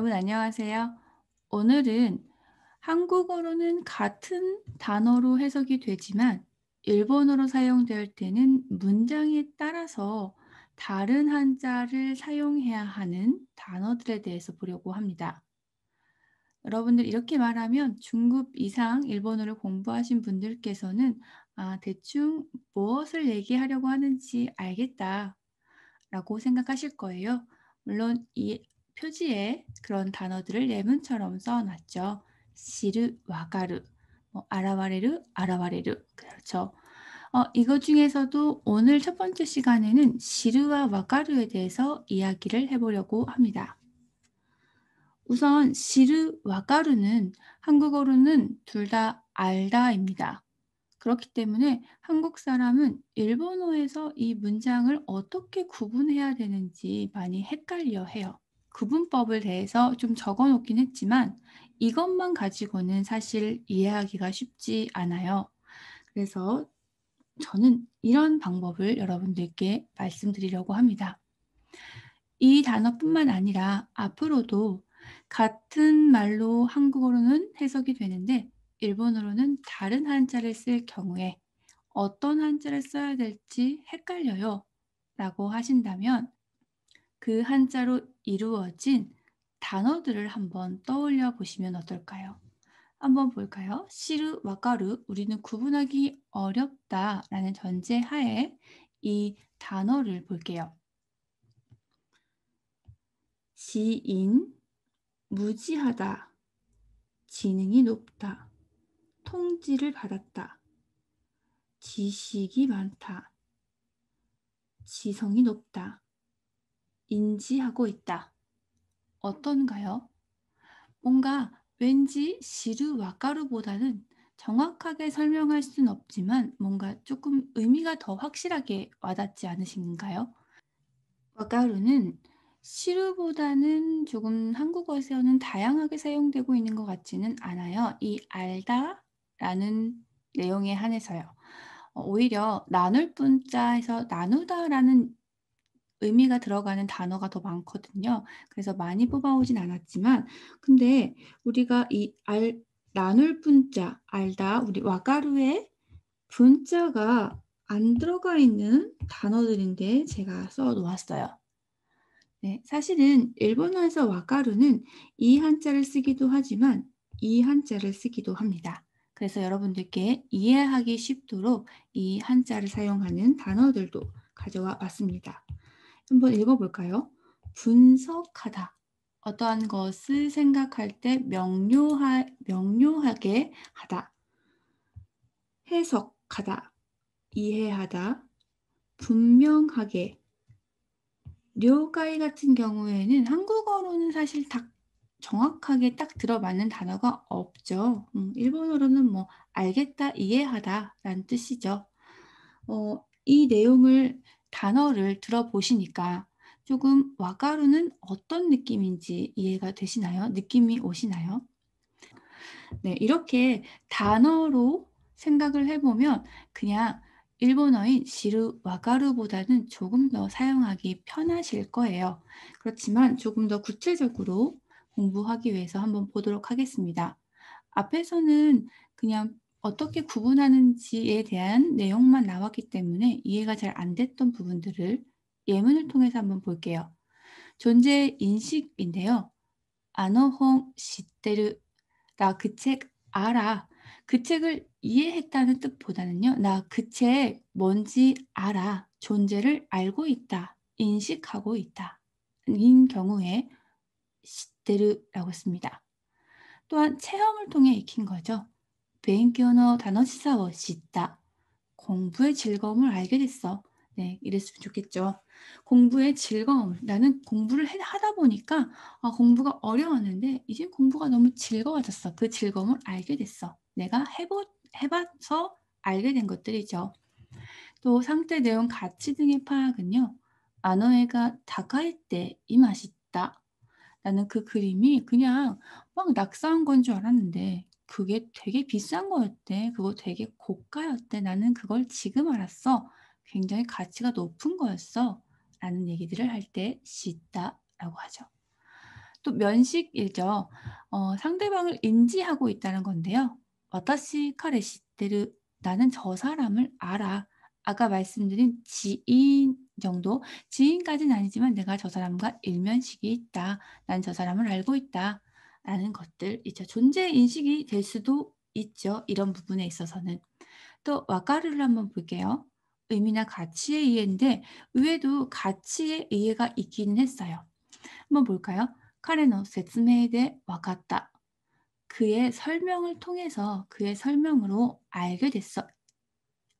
여러분 안녕하세요. 오늘은 한국어로는 같은 단어로 해석이 되지만 일본어로 사용될 때는 문장에 따라서 다른 한자를 사용해야 하는 단어들에 대해서 보려고 합니다. 여러분들 이렇게 말하면 중급 이상 일본어를 공부하신 분들께서는 아, 대충 무엇을 얘기하려고 하는지 알겠다 라고 생각하실 거예요. 물론 이 표지에 그런 단어들을 예문처럼 써놨죠. 시르, 와가르, 뭐, 아와레르아와레르 그렇죠. 어, 이거 중에서도 오늘 첫 번째 시간에는 시르와 와가르에 대해서 이야기를 해보려고 합니다. 우선 시르, 와가르는 한국어로는 둘 다 알다입니다. 그렇기 때문에 한국 사람은 일본어에서 이 문장을 어떻게 구분해야 되는지 많이 헷갈려 해요. 구분법을 대해서 좀 적어 놓긴 했지만 이것만 가지고는 사실 이해하기가 쉽지 않아요. 그래서 저는 이런 방법을 여러분들께 말씀드리려고 합니다. 이 단어뿐만 아니라 앞으로도 같은 말로 한국어로는 해석이 되는데 일본어로는 다른 한자를 쓸 경우에 어떤 한자를 써야 될지 헷갈려요 라고 하신다면 그 한자로 이루어진 단어들을 한번 떠올려 보시면 어떨까요? 한번 볼까요? 시르 와카루 우리는 구분하기 어렵다라는 전제 하에 이 단어를 볼게요. 지인 무지하다 지능이 높다 통지를 받았다 지식이 많다 지성이 높다 인지하고 있다. 어떤가요? 뭔가 왠지 시루 와카루보다는 정확하게 설명할 수는 없지만 뭔가 조금 의미가 더 확실하게 와닿지 않으신가요? 와카루는 시루보다는 조금 한국어에서는 다양하게 사용되고 있는 것 같지는 않아요. 이 알다라는 내용에 한해서요. 어, 오히려 나눌 분자에서 나누다라는 의미가 들어가는 단어가 더 많거든요. 그래서 많이 뽑아오진 않았지만 근데 우리가 이 알, 나눌 분자, 알다, 우리 와가루에 분자가 안 들어가 있는 단어들인데 제가 써 놓았어요. 네, 사실은 일본어에서 와가루는 이 한자를 쓰기도 하지만 이 한자를 쓰기도 합니다. 그래서 여러분들께 이해하기 쉽도록 이 한자를 사용하는 단어들도 가져와 봤습니다. 한번 읽어볼까요? 분석하다. 어떠한 것을 생각할 때 명료하, 명료하게 하다. 해석하다. 이해하다. 분명하게. 료가이 같은 경우에는 한국어로는 사실 딱 정확하게 딱 들어맞는 단어가 없죠. 음, 일본어로는 뭐 알겠다, 이해하다라는 뜻이죠. 어, 이 내용을 단어를 들어보시니까 조금 와가루는 어떤 느낌인지 이해가 되시나요? 느낌이 오시나요? 네, 이렇게 단어로 생각을 해보면 그냥 일본어인 시루 와가루보다는 조금 더 사용하기 편하실 거예요. 그렇지만 조금 더 구체적으로 공부하기 위해서 한번 보도록 하겠습니다. 앞에서는 그냥 어떻게 구분하는지에 대한 내용만 나왔기 때문에 이해가 잘 안 됐던 부분들을 예문을 통해서 한번 볼게요. 존재 인식인데요. 아노홍 시테르 나그 책 알아. 그 책을 이해했다는 뜻보다는요. 나 그 책 뭔지 알아. 존재를 알고 있다. 인식하고 있다. 인 경우에 시테르라고 씁니다. 또한 체험을 통해 익힌 거죠. 勉強の楽しさを知った。 공부의 즐거움을 알게 됐어. 네, 이랬으면 좋겠죠. 공부의 즐거움. 나는 공부를 하다 보니까 아, 공부가 어려웠는데 이제 공부가 너무 즐거워졌어. 그 즐거움을 알게 됐어. 내가 해보, 해봐서 알게 된 것들이죠. 또 상태 내용 가치 등의 파악은요. 아노에가 다가일 때이 맛있다. 나는 그 그림이 그냥 막 낙서한 건 줄 알았는데 그게 되게 비싼 거였대. 그거 되게 고가였대. 나는 그걸 지금 알았어. 굉장히 가치가 높은 거였어. 라는 얘기들을 할때싯다 라고 하죠. 또 면식이죠. 어, 상대방을 인지하고 있다는 건데요. 와타시 카레 시테르 나는 저 사람을 알아. 아까 말씀드린 지인 정도 지인까지는 아니지만 내가 저 사람과 일면식이 있다. 난 저 사람을 알고 있다. 라는 것들 이제 존재 인식이 될 수도 있죠. 이런 부분에 있어서는. 또 와카르를 한번 볼게요. 의미나 가치에 의해인데 의외도 가치에 의해가 있기는 했어요. 한번 볼까요? 카레노 세츠메이데 와갔다. 그의 설명을 통해서 그의 설명으로 알게 됐어.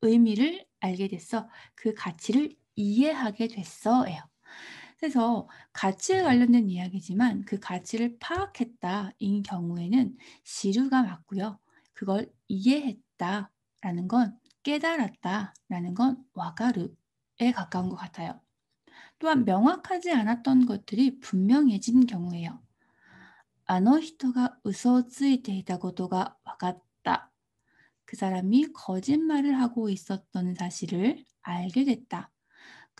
의미를 알게 됐어. 그 가치를 이해하게 됐어예요. 그래서 가치에 네. 관련된 이야기지만 그 가치를 파악했다인 경우에는 시류가 맞고요. 그걸 이해했다라는 건 깨달았다라는 건 와가르에 가까운 것 같아요. 또한 명확하지 않았던 것들이 분명해진 경우예요. 아の히が가をついていたことが分かった그 사람이 거짓말을 하고 있었던 사실을 알게 됐다.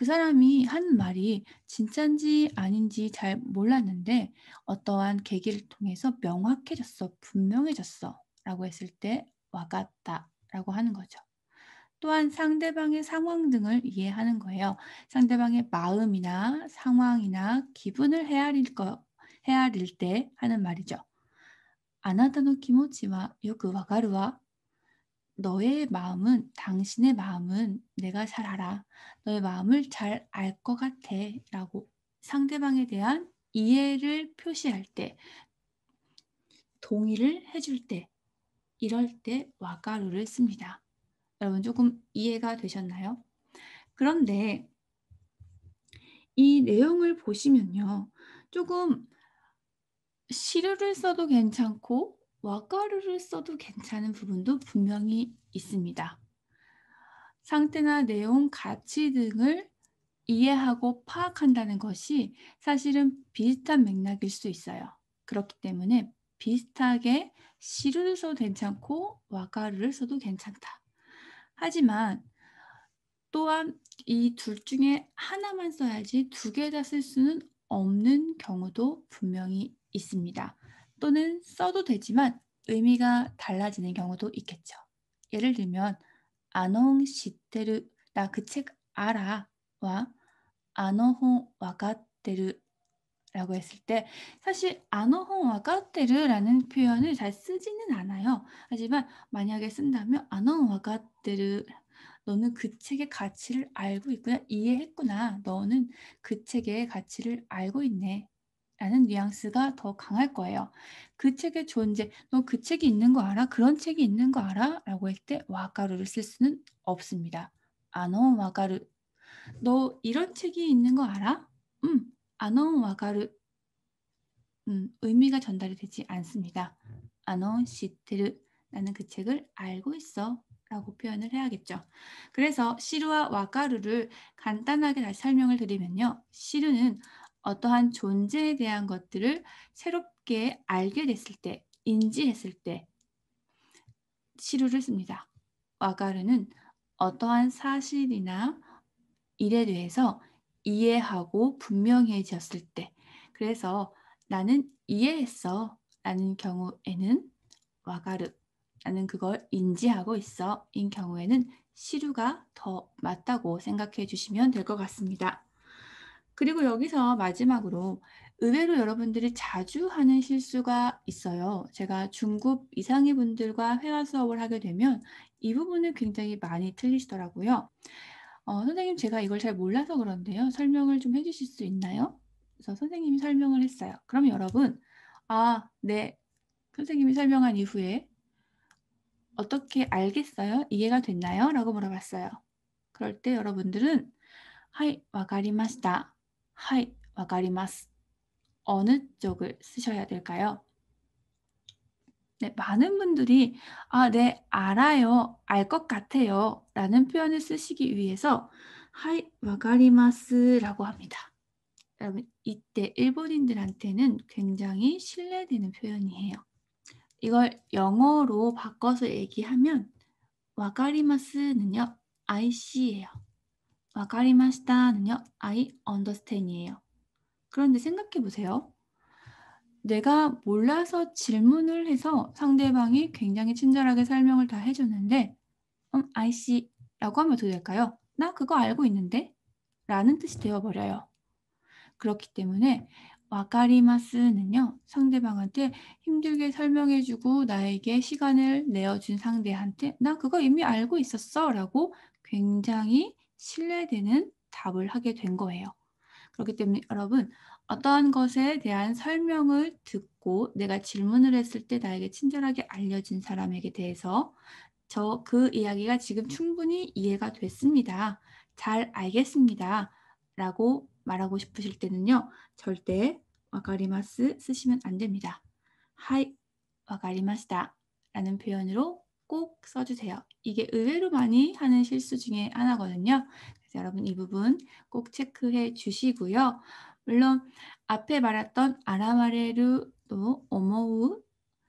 그 사람이 한 말이 진짠지 아닌지 잘 몰랐는데 어떠한 계기를 통해서 명확해졌어, 분명해졌어 라고 했을 때 와갔다 라고 하는 거죠. 또한 상대방의 상황 등을 이해하는 거예요. 상대방의 마음이나 상황이나 기분을 헤아릴 거 헤아릴 때 하는 말이죠. 아나타노 키모치와 요구 와가루와 너의 마음은 당신의 마음은 내가 잘 알아. 너의 마음을 잘 알 것 같아. 라고 상대방에 대한 이해를 표시할 때 동의를 해줄 때 이럴 때 와가루를 씁니다. 여러분 조금 이해가 되셨나요? 그런데 이 내용을 보시면요. 조금 시류를 써도 괜찮고 와가루를 써도 괜찮은 부분도 분명히 있습니다. 상태나 내용, 가치 등을 이해하고 파악한다는 것이 사실은 비슷한 맥락일 수 있어요. 그렇기 때문에 비슷하게 시루를 써도 괜찮고 와카루를 써도 괜찮다. 하지만 또한 이 둘 중에 하나만 써야지 두 개 다 쓸 수는 없는 경우도 분명히 있습니다. 또는 써도 되지만 의미가 달라지는 경우도 있겠죠. 예를 들면 아농 시테르 나그 책 알아와 아노홍 와가테르라고 했을 때 사실 아노홍 와가테르라는 표현을 잘 쓰지는 않아요. 하지만 만약에 쓴다면 아노홍 와가테르 너는 그 책의 가치를 알고 있구나 이해했구나 너는 그 책의 가치를 알고 있네 라는 뉘앙스가 더 강할 거예요. 그 책의 존재, 너 그 책이 있는 거 알아? 그런 책이 있는 거 알아? 라고 할 때 와가루를 쓸 수는 없습니다. 아노 와가루. 너 이런 책이 있는 거 알아? 음, 아노 와가루. 음, 의미가 전달이 되지 않습니다. 아노 시테르. 나는 그 책을 알고 있어. 라고 표현을 해야겠죠. 그래서 시루와 와가루를 간단하게 다시 설명을 드리면요. 시루는 어떠한 존재에 대한 것들을 새롭게 알게 됐을 때, 인지했을 때 시루를 씁니다. 와가르는 어떠한 사실이나 일에 대해서 이해하고 분명해졌을 때 그래서 나는 이해했어 라는 경우에는 와가르 나는 그걸 인지하고 있어 인 경우에는 시루가 더 맞다고 생각해 주시면 될 것 같습니다. 그리고 여기서 마지막으로 의외로 여러분들이 자주 하는 실수가 있어요. 제가 중급 이상의 분들과 회화 수업을 하게 되면 이 부분을 굉장히 많이 틀리시더라고요. 어, 선생님 제가 이걸 잘 몰라서 그런데요. 설명을 좀 해주실 수 있나요? 그래서 선생님이 설명을 했어요. 그럼 여러분, 아, 네. 선생님이 설명한 이후에 어떻게 알겠어요? 이해가 됐나요? 라고 물어봤어요. 그럴 때 여러분들은 하이, 와가리마스다 하이, 와가리마스. 어느 쪽을 쓰셔야 될까요? 네, 많은 분들이 아, 네, 알아요. 알 것 같아요. 라는 표현을 쓰시기 위해서 하이, 와가리마스라고 합니다. 여러분, 이때 일본인들한테는 굉장히 신뢰되는 표현이에요. 이걸 영어로 바꿔서 얘기하면 와가리마스는요, IC예요. 와카리마시타는요. I understand이에요. 그런데 생각해 보세요. 내가 몰라서 질문을 해서 상대방이 굉장히 친절하게 설명을 다 해줬는데 음, I see 라고 하면 어떻게 될까요? 나 그거 알고 있는데? 라는 뜻이 되어버려요. 그렇기 때문에 와카리마스는요. 상대방한테 힘들게 설명해주고 나에게 시간을 내어준 상대한테 나 그거 이미 알고 있었어 라고 굉장히 신뢰되는 답을 하게 된 거예요. 그렇기 때문에 여러분 네. 어떠한 것에 대한 설명을 듣고 내가 질문을 했을 때 나에게 친절하게 알려준 사람에게 대해서 저 그 이야기가 지금 네. 충분히 이해가 됐습니다. 잘 알겠습니다. 라고 말하고 싶으실 때는요. 절대 와가리마스 쓰시면 안 됩니다. 하이 와가리마시다 라는 표현으로 꼭 써주세요. 이게 의외로 많이 하는 실수 중에 하나거든요. 그래서 여러분 이 부분 꼭 체크해 주시고요. 물론 앞에 말했던 아라마레루노 오모우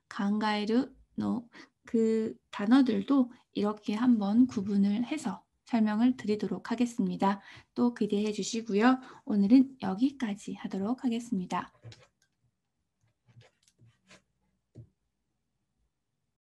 강가에루노 그 단어들도 이렇게 한번 구분을 해서 설명을 드리도록 하겠습니다. 또 기대해 주시고요. 오늘은 여기까지 하도록 하겠습니다.